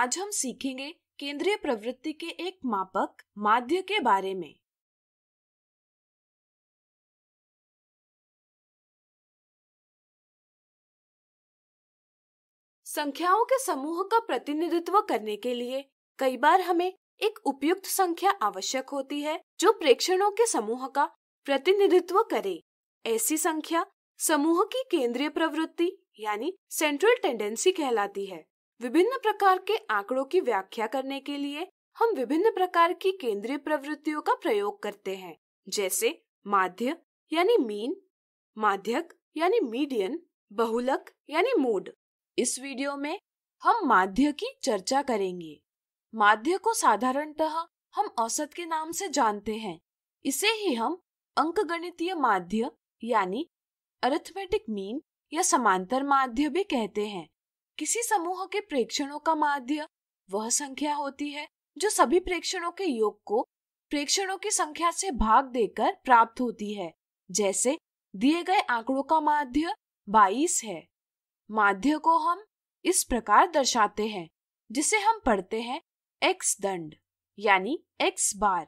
आज हम सीखेंगे केंद्रीय प्रवृत्ति के एक मापक माध्य के बारे में संख्याओं के समूह का प्रतिनिधित्व करने के लिए कई बार हमें एक उपयुक्त संख्या आवश्यक होती है जो प्रेक्षणों के समूह का प्रतिनिधित्व करे ऐसी संख्या समूह की केंद्रीय प्रवृत्ति यानी सेंट्रल टेंडेंसी कहलाती है विभिन्न प्रकार के आंकड़ों की व्याख्या करने के लिए हम विभिन्न प्रकार की केंद्रीय प्रवृत्तियों का प्रयोग करते हैं जैसे माध्य यानी मीन माध्यक यानी मीडियन बहुलक यानी मोड इस वीडियो में हम माध्य की चर्चा करेंगे माध्य को साधारणतः हम औसत के नाम से जानते हैं इसे ही हम अंकगणितीय माध्य यानी अरिथमेटिक मीन या समांतर माध्य भी कहते हैं किसी समूह के प्रेक्षणों का माध्य वह संख्या होती है जो सभी प्रेक्षणों के योग को प्रेक्षणों की संख्या से भाग देकर प्राप्त होती है जैसे दिए गए आंकड़ों का माध्य 22 है माध्य को हम इस प्रकार दर्शाते हैं जिसे हम पढ़ते हैं एक्स दंड यानी एक्स बार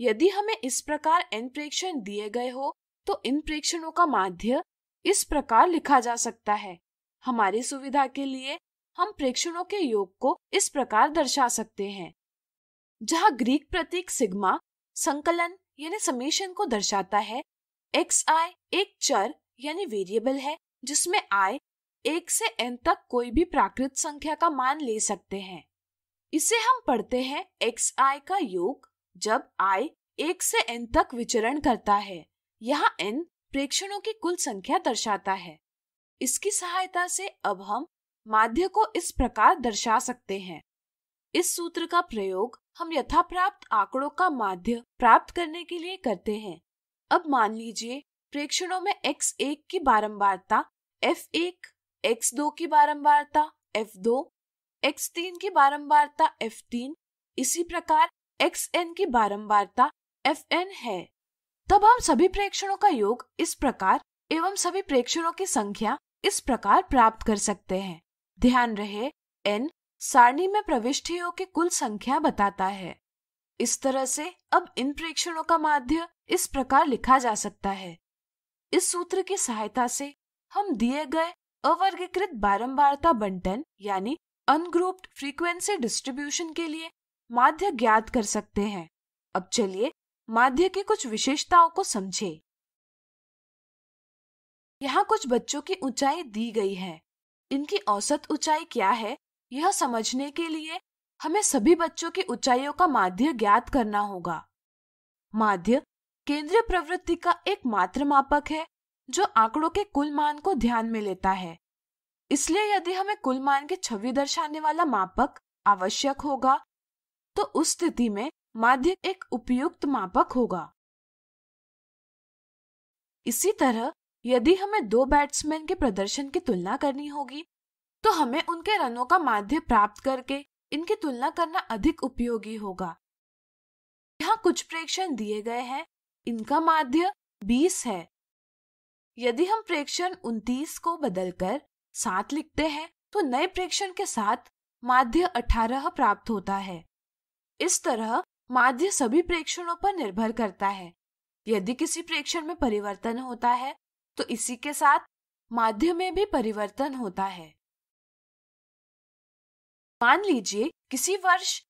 यदि हमें इस प्रकार एन प्रेक्षण दिए गए हो तो इन प्रेक्षणों का माध्य इस प्रकार लिखा जा सकता है हमारी सुविधा के लिए हम प्रेक्षणों के योग को इस प्रकार दर्शा सकते हैं जहाँ ग्रीक प्रतीक सिग्मा संकलन यानी समीशन को दर्शाता है एक्स आई एक चर यानी वेरिएबल है जिसमें आई एक से एन तक कोई भी प्राकृत संख्या का मान ले सकते हैं इसे हम पढ़ते हैं एक्स आई का योग जब आई एक से एन तक विचरण करता है यहाँ एन प्रेक्षणों की कुल संख्या दर्शाता है इसकी सहायता से अब हम माध्य को इस प्रकार दर्शा सकते हैं इस सूत्र का प्रयोग हम यथा प्राप्त आंकड़ों का माध्य प्राप्त करने के लिए करते हैं अब मान लीजिए प्रेक्षणों में x1 की बारंबारता f1, x2 दो की बारंबारता f2, x3 तीन की बारंबारता f3, तीन इसी प्रकार एक्स एन की बारंबारता एफ एन है तब हम सभी प्रेक्षणों का योग इस प्रकार एवं सभी प्रेक्षणों की संख्या इस प्रकार प्राप्त कर सकते हैं ध्यान रहे एन सारणी में प्रविष्टियों की कुल संख्या बताता है इस तरह से अब इन प्रेक्षणों का माध्य इस प्रकार लिखा जा सकता है इस सूत्र की सहायता से हम दिए गए अवर्गीकृत बारंबारता बंटन यानी अनग्रुप्ड फ्रीक्वेंसी डिस्ट्रीब्यूशन के लिए माध्य ज्ञात कर सकते हैं अब चलिए माध्य की कुछ विशेषताओं को समझे यहाँ कुछ बच्चों की ऊंचाई दी गई है इनकी औसत ऊंचाई क्या है यह समझने के लिए हमें सभी बच्चों की ऊंचाइयों का माध्य ज्ञात करना होगा माध्य केंद्रीय प्रवृत्ति का एक मात्र मापक है जो आंकड़ों के कुल मान को ध्यान में लेता है इसलिए यदि हमें कुल मान की छवि दर्शाने वाला मापक आवश्यक होगा तो उस स्थिति में माध्य एक उपयुक्त मापक होगा इसी तरह यदि हमें दो बैट्समैन के प्रदर्शन की तुलना करनी होगी तो हमें उनके रनों का माध्य प्राप्त करके इनकी तुलना करना अधिक उपयोगी होगा यहाँ कुछ प्रेक्षण दिए गए हैं इनका माध्य 20 है यदि हम प्रेक्षण 29 को बदलकर सात लिखते हैं तो नए प्रेक्षण के साथ माध्य 18 प्राप्त होता है इस तरह माध्य सभी प्रेक्षणों पर निर्भर करता है यदि किसी प्रेक्षण में परिवर्तन होता है तो इसी के साथ माध्यम में भी परिवर्तन होता है मान लीजिए किसी वर्ष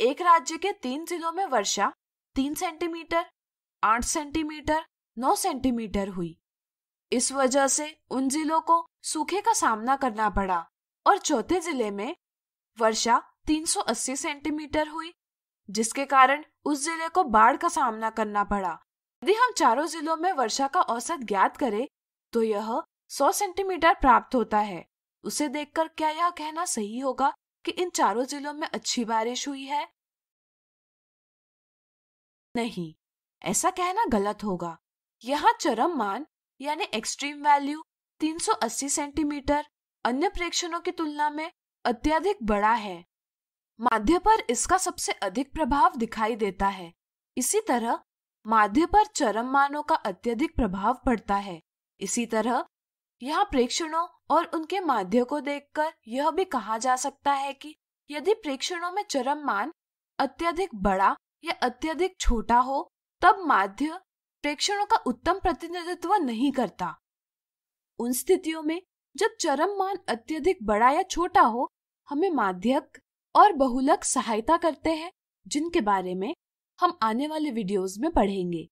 एक राज्य के तीन जिलों में वर्षा तीन सेंटीमीटर आठ सेंटीमीटर नौ सेंटीमीटर हुई इस वजह से उन जिलों को सूखे का सामना करना पड़ा और चौथे जिले में वर्षा 380 सेंटीमीटर हुई जिसके कारण उस जिले को बाढ़ का सामना करना पड़ा यदि हम चारों जिलों में वर्षा का औसत ज्ञात करें तो यह 100 सेंटीमीटर प्राप्त होता है उसे देखकर क्या यह कहना सही होगा कि इन चारों जिलों में अच्छी बारिश हुई है नहीं ऐसा कहना गलत होगा यहाँ चरम मान यानी एक्सट्रीम वैल्यू 380 सेंटीमीटर अन्य प्रेक्षणों की तुलना में अत्यधिक बड़ा है माध्य पर इसका सबसे अधिक प्रभाव दिखाई देता है इसी तरह माध्य पर चरम मानों का अत्यधिक प्रभाव पड़ता है इसी तरह यहाँ प्रेक्षणों और उनके माध्य को देखकर यह भी कहा जा सकता है कि यदि प्रेक्षणों में चरम मान अत्यधिक बड़ा या अत्यधिक छोटा हो तब माध्य प्रेक्षणों का उत्तम प्रतिनिधित्व नहीं करता उन स्थितियों में जब चरम मान अत्यधिक बड़ा या छोटा हो हमें माध्यक और बहुलक सहायता करते हैं जिनके बारे में हम आने वाले वीडियोस में पढ़ेंगे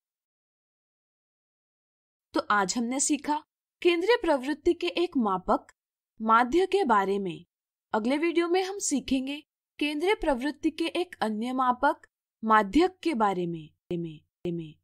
तो आज हमने सीखा केंद्रीय प्रवृत्ति के एक मापक माध्य के बारे में अगले वीडियो में हम सीखेंगे केंद्रीय प्रवृत्ति के एक अन्य मापक माध्यक के बारे में, में, में.